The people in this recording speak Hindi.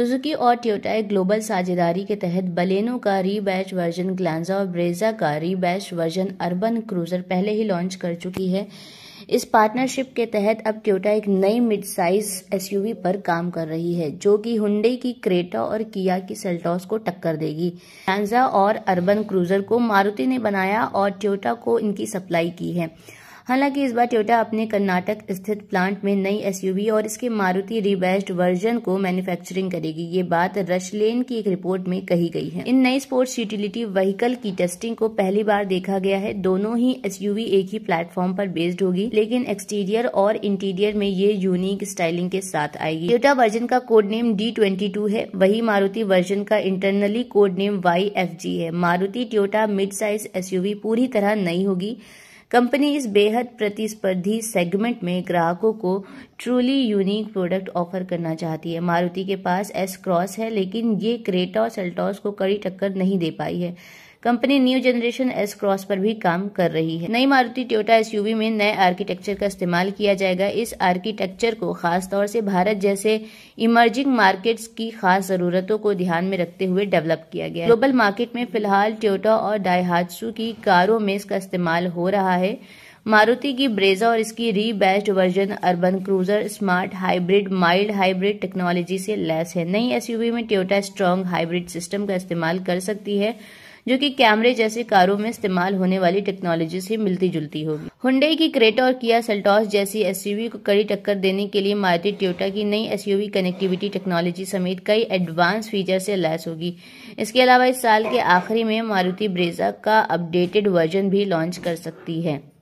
सुजुकी और ट्योटा एक ग्लोबल साझेदारी के तहत बलेनो का रीबैच वर्जन ग्लांजा और ब्रेजा का रीबैच वर्जन अर्बन क्रूजर पहले ही लॉन्च कर चुकी है इस पार्टनरशिप के तहत अब ट्योटा एक नई मिड साइज एसयूवी पर काम कर रही है जो कि हुंडई की क्रेटा और किया की सेल्टॉस को टक्कर देगी ग्लांजा और अर्बन क्रूजर को मारुति ने बनाया और ट्योटा को इनकी सप्लाई की है हालांकि इस बार टोयोटा अपने कर्नाटक स्थित प्लांट में नई एसयूवी और इसके मारुति रिबेस्ड वर्जन को मैन्युफैक्चरिंग करेगी ये बात रशलेन की एक रिपोर्ट में कही गई है इन नई स्पोर्ट्स यूटिलिटी व्हीकल की टेस्टिंग को पहली बार देखा गया है दोनों ही एसयूवी एक ही प्लेटफॉर्म आरोप बेस्ड होगी लेकिन एक्सटीरियर और इंटीरियर में ये यूनिक स्टाइलिंग के साथ आएगी टोयोटा वर्जन का code name D twenty two है वही मारुति वर्जन का internally code name Y F G है Maruti Toyota mid size SUV पूरी तरह नई होगी कंपनी इस बेहद प्रतिस्पर्धी सेगमेंट में ग्राहकों को ट्रूली यूनिक प्रोडक्ट ऑफर करना चाहती है मारुति के पास एस क्रॉस है लेकिन ये क्रेटा और सेल्टॉस को कड़ी टक्कर नहीं दे पाई है company new generation S Cross पर भी काम कर रही है नई मारुति टोयोटा एस में नए आर्किटेक्चर का इस्तेमाल किया जाएगा इस आर्किटेक्चर को खासतौर से भारत जैसे इमर्जिंग मार्केट्स की खास जरूरतों को ध्यान में रखते हुए डेवलप किया गया ग्लोबल मार्केट में फिलहाल टोयोटा और हादसू की कारों में इसका इस्तेमाल हो रहा है मारुति की ब्रेजा और इसकी rebased version Urban Cruiser smart hybrid mild hybrid technology से लैस है नई एसयूवी में टोयोटा स्ट्रॉन्ग हाइब्रिड सिस्टम का इस्तेमाल कर सकती है जो कि कैमरे जैसे कारों में इस्तेमाल होने वाली टेक्नोलॉजी से मिलती जुलती होगी हुंडई की क्रेटा और किया सेल्टॉस जैसी एसयूवी को कड़ी टक्कर देने के लिए मारुति ट्योटा की नई एसयूवी कनेक्टिविटी टेक्नोलॉजी समेत कई एडवांस फीचर से लैस होगी इसके अलावा इस साल के आखिरी में मारुति ब्रेजा का अपडेटेड वर्जन भी लॉन्च कर सकती है